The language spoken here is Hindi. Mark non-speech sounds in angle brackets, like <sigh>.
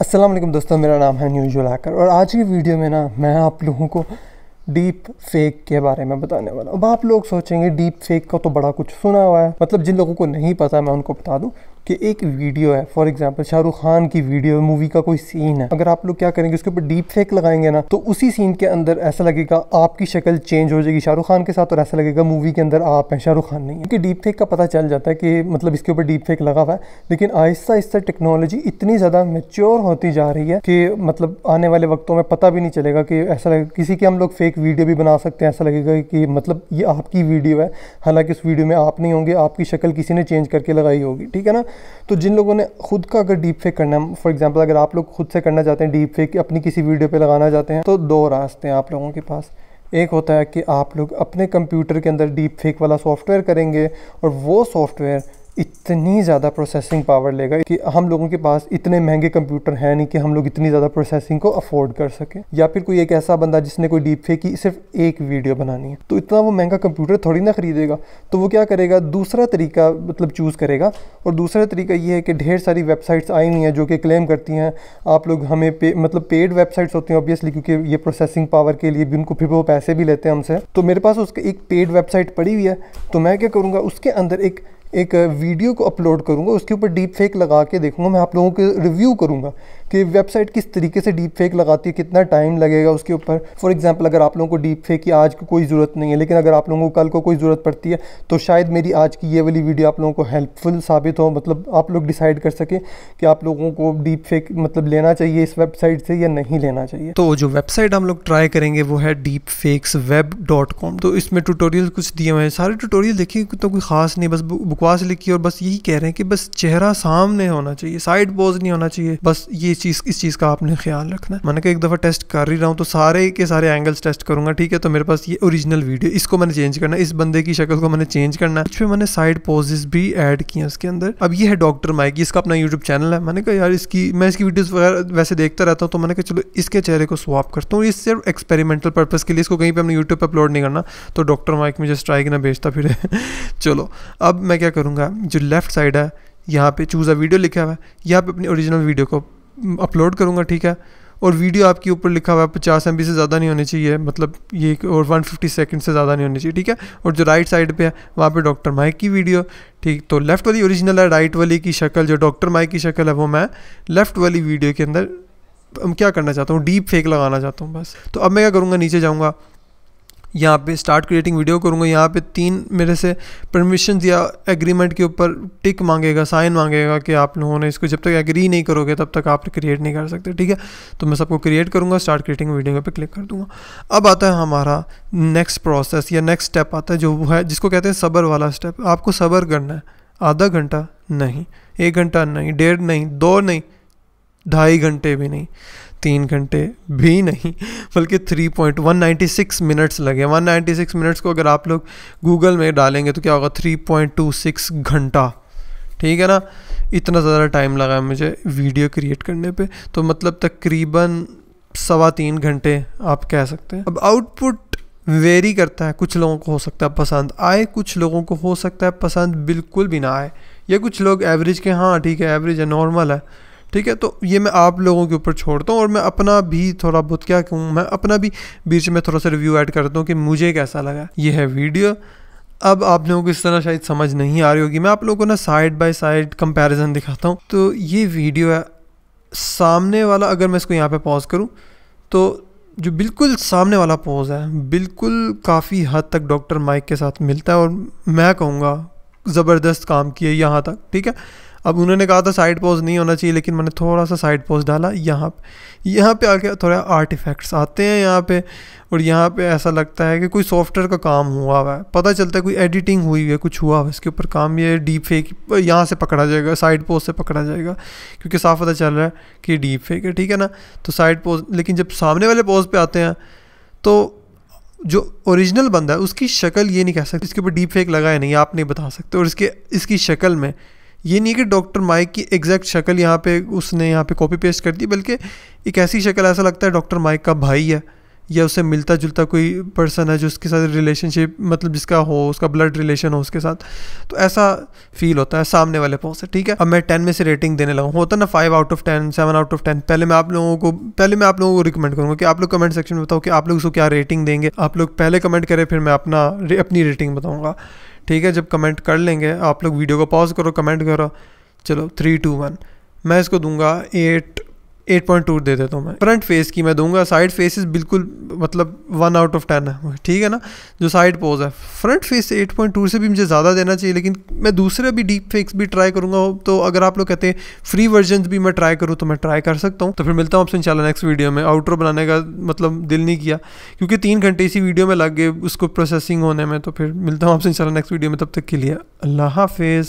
असलम दोस्तों मेरा नाम है न्यूजल हैकर और आज की वीडियो में ना मैं आप लोगों को डीप फेक के बारे में बताने वाला हूँ अब आप लोग सोचेंगे डीप फेक का तो बड़ा कुछ सुना हुआ है मतलब जिन लोगों को नहीं पता मैं उनको बता दूँ कि एक वीडियो है फॉर एग्जाम्पल शाहरुख खान की वीडियो मूवी का कोई सीन है अगर आप लोग क्या करेंगे उसके ऊपर डीप फेक लगाएंगे ना तो उसी सीन के अंदर ऐसा लगेगा आपकी शक्ल चेंज हो जाएगी शाहरुख खान के साथ और ऐसा लगेगा मूवी के अंदर आप हैं शाहरुख खान नहीं क्योंकि डीप फेक का पता चल जाता है कि मतलब इसके ऊपर डीप फेक लगा हुआ है लेकिन आहिस्ता आहिस्ता टेक्नोलॉजी इतनी ज़्यादा मेच्योर होती जा रही है कि मतलब आने वाले वक्तों में पता भी नहीं चलेगा कि ऐसा लगेगा किसी की हम लोग फेक वीडियो भी बना सकते हैं ऐसा लगेगा कि मतलब ये आपकी वीडियो है हालांकि उस वीडियो में आप नहीं होंगे आपकी शक्ल किसी ने चेंज करके लगाई होगी ठीक है ना तो जिन लोगों ने खुद का अगर डीप फेक करना है फॉर एग्जांपल अगर आप लोग खुद से करना चाहते हैं डीप फेक अपनी किसी वीडियो पे लगाना चाहते हैं तो दो रास्ते हैं आप लोगों के पास एक होता है कि आप लोग अपने कंप्यूटर के अंदर डीप फेक वाला सॉफ्टवेयर करेंगे और वो सॉफ्टवेयर इतनी ज़्यादा प्रोसेसिंग पावर लेगा कि हम लोगों के पास इतने महंगे कंप्यूटर हैं नहीं कि हम लोग इतनी ज़्यादा प्रोसेसिंग को अफोर्ड कर सकें या फिर कोई एक ऐसा बंदा जिसने कोई डीप फेक की सिर्फ एक वीडियो बनानी है तो इतना वो महंगा कंप्यूटर थोड़ी ना खरीदेगा तो वो क्या करेगा दूसरा तरीका मतलब चूज़ करेगा और दूसरा तरीका ये है कि ढेर सारी वेबसाइट्स आई हुई हैं जो कि क्लेम करती हैं आप लोग हमें पे मतलब पेड वेबसाइट्स होती हैं ऑब्वियसली क्योंकि ये प्रोसेसिंग पावर के लिए भी उनको फिर वो पैसे भी लेते हैं हमसे तो मेरे पास उसके एक पेड वेबसाइट पड़ी हुई है तो मैं क्या करूँगा उसके अंदर एक एक वीडियो को अपलोड करूँगा उसके ऊपर डीप फेक लगा के देखूँगा मैं आप लोगों के रिव्यू करूँगा कि वेबसाइट किस तरीके से डीप फेक लगाती है कितना टाइम लगेगा उसके ऊपर फॉर एग्जांपल अगर आप लोगों को डीप फेक की आज को कोई ज़रूरत नहीं है लेकिन अगर आप लोगों को कल को कोई ज़रूरत पड़ती है तो शायद मेरी आज की ये वाली वीडियो आप लोगों को हेल्पफुल साबित हो मतलब आप लोग डिसाइड कर सकें कि आप लोगों को डीप फेक मतलब लेना चाहिए इस वेबसाइट से या नहीं लेना चाहिए तो जो वेबसाइट हम लोग ट्राई करेंगे वो है deep fakes web dot com तो इसमें ट्यूटोरियल कुछ दिए हुए हैं सारे ट्यूटोरियल देखिए तो कोई ख़ास नहीं बस बकवास लिखी और बस यही कह रहे हैं कि बस चेहरा सामने होना चाहिए साइड पोज नहीं होना चाहिए बस ये चीज़ इस चीज़ का आपने ख्याल रखना है मैंने कहा एक दफ़ा टेस्ट कर ही रहा हूँ तो सारे के सारे एंगल्स टेस्ट करूँगा ठीक है तो मेरे पास ये ओरिजिनल वीडियो इसको मैंने चेंज करना इस बंदे की शक्ल को मैंने चेंज करना है इसमें मैंने साइड पोजेस भी ऐड किए उसके अंदर अब ये है डॉक्टर माइक इसका अपना यूट्यूब चैनल है मैंने कहा यार इसकी मैं इसकी वीडियोज़ वगैरह वैसे देखता रहता हूँ तो मैंने कहा चलो इसके चेहरे को स्वाप करता हूँ इस सिर्फ एक्सपेरिमेंटल पर्पज़ के लिए इसको कहीं पर हमने यूट्यूब पर अपलोड नहीं करना तो डॉक्टर माइक मुझे स्ट्राइक ना भेजता फिर <laughs> चलो अब मैं क्या करूँगा जो लेफ्ट साइड है यहाँ पे चूज़ अ वीडियो लिखा हुआ है यहाँ पे अपनी ओरिजिनल वीडियो को अपलोड करूँगा ठीक है और वीडियो आपके ऊपर लिखा हुआ है पचास एम से ज़्यादा नहीं होनी चाहिए मतलब ये और 150 फिफ्टी सेकेंड से ज़्यादा नहीं होनी चाहिए ठीक है और जो राइट साइड पे है वहाँ पे डॉक्टर माइक की वीडियो ठीक तो लेफ़्ट वाली ओरिजिनल है राइट वाली की शक्ल जो डॉक्टर माइक की शक्ल है वो मैं लेफ़्ट वाली वीडियो के अंदर क्या करना चाहता हूँ डीप फेक लगाना चाहता हूँ बस तो अब मैं क्या करूँगा नीचे जाऊँगा यहाँ पे स्टार्ट क्रिएटिंग वीडियो करूँगा यहाँ पे तीन मेरे से परमिशन या एग्रीमेंट के ऊपर टिक मांगेगा साइन मांगेगा कि आप लोगों ने इसको जब तक एग्री नहीं करोगे तब तक आप क्रिएट नहीं कर सकते ठीक है तो मैं सबको क्रिएट करूँगा स्टार्ट क्रिएटिंग वीडियो पर क्लिक कर दूँगा अब आता है हमारा नेक्स्ट प्रोसेस या नेक्स्ट स्टेप आता है जो है जिसको कहते हैं सबर वाला स्टेप आपको सबर करना है आधा घंटा नहीं एक घंटा नहीं डेढ़ नहीं दो नहीं ढाई घंटे भी नहीं तीन घंटे भी नहीं बल्कि 3.196 मिनट्स लगे 196 मिनट्स को अगर आप लोग गूगल में डालेंगे तो क्या होगा 3.26 घंटा ठीक है ना इतना ज़्यादा टाइम लगा मुझे वीडियो क्रिएट करने पे तो मतलब तकरीबन सवा तीन घंटे आप कह सकते हैं अब आउटपुट वेरी करता है कुछ लोगों को हो सकता है पसंद आए कुछ लोगों को हो सकता है पसंद बिल्कुल भी ना आए या कुछ लोग एवरेज के हाँ ठीक है एवरेज है नॉर्मल है ठीक है तो ये मैं आप लोगों के ऊपर छोड़ता हूँ और मैं अपना भी थोड़ा बहुत क्या कहूँ मैं अपना भी बीच में थोड़ा सा रिव्यू ऐड करता हूँ कि मुझे कैसा लगा ये है वीडियो अब आप लोगों को इस तरह शायद समझ नहीं आ रही होगी मैं आप लोगों को ना साइड बाय साइड कंपैरिजन दिखाता हूँ तो ये वीडियो है सामने वाला अगर मैं इसको यहाँ पे पॉज करूँ तो जो बिल्कुल सामने वाला पोज है बिल्कुल काफ़ी हद तक डॉक्टर माइक के साथ मिलता है और मैं कहूँगा ज़बरदस्त काम किए यहाँ तक ठीक है अब उन्होंने कहा था साइड पोज नहीं होना चाहिए लेकिन मैंने थोड़ा सा साइड पोज डाला यहाँ पे यहाँ पे आके थोड़ा आर्टिफैक्ट्स आते हैं यहाँ पे और यहाँ पे ऐसा लगता है कि कोई सॉफ्टवेयर का काम हुआ हुआ है पता चलता है कोई एडिटिंग हुई हुई है कुछ हुआ हुआ है इसके ऊपर काम ये डीप फेक यहाँ से पकड़ा जाएगा साइड पोज से पकड़ा जाएगा क्योंकि साफ पता चल रहा है कि डीप फेक है ठीक है ना तो साइड पोज लेकिन जब सामने वाले पोज पर आते हैं तो जो ओरिजिनल बंदा है उसकी शक्ल ये नहीं कह सकते इसके ऊपर डीप फेक लगा है नहीं आप नहीं बता सकते और इसके इसकी शक्ल में ये नहीं कि डॉक्टर माइक की एग्जैक्ट शक्ल यहाँ पे उसने यहाँ पे कॉपी पेस्ट कर दी बल्कि एक ऐसी शक्ल ऐसा लगता है डॉक्टर माइक का भाई है या उसे मिलता जुलता कोई पर्सन है जो उसके साथ रिलेशनशिप मतलब जिसका हो उसका ब्लड रिलेशन हो उसके साथ तो ऐसा फील होता है सामने वाले पाँव से ठीक है अब मैं टेन में से रेटिंग देने लगा होता ना five out of ten seven out of ten पहले मैं आप लोगों को पहले मैं आप लोगों को रिकमेंड करूँगा कि आप लोग कमेंट सेक्शन में बताओ कि आप लोग उसको क्या रेटिंग देंगे आप लोग पहले कमेंट करें फिर मैं अपना अपनी रेटिंग बताऊँगा ठीक है जब कमेंट कर लेंगे आप लोग वीडियो को पॉज करो कमेंट करो चलो थ्री टू वन मैं इसको दूंगा एट एट पॉइंट टू दे देता हूँ मैं फ्रंट फेस की मैं दूंगा साइड फेस बिल्कुल मतलब वन आउट ऑफ टेन है ठीक है ना जो साइड पोज है front face eight point two से भी मुझे ज़्यादा देना चाहिए लेकिन मैं दूसरे भी डीप फेक्स भी ट्राई करूँगा तो अगर आप लोग कहते हैं फ्री वर्जन भी मैं ट्राई करूँ तो मैं ट्राई कर सकता हूँ तो फिर मिलता हूँ आपसे इंशाल्लाह नेक्स्ट वीडियो में आउटरो बनाने का मतलब दिल नहीं किया क्योंकि तीन घंटे इसी वीडियो में लग गए उसको प्रोसेसिंग होने में तो फिर मिलता हूँ आपसे इंशाल्लाह नेक्स्ट वीडियो में तब तक के लिए अल्लाह हाफिज़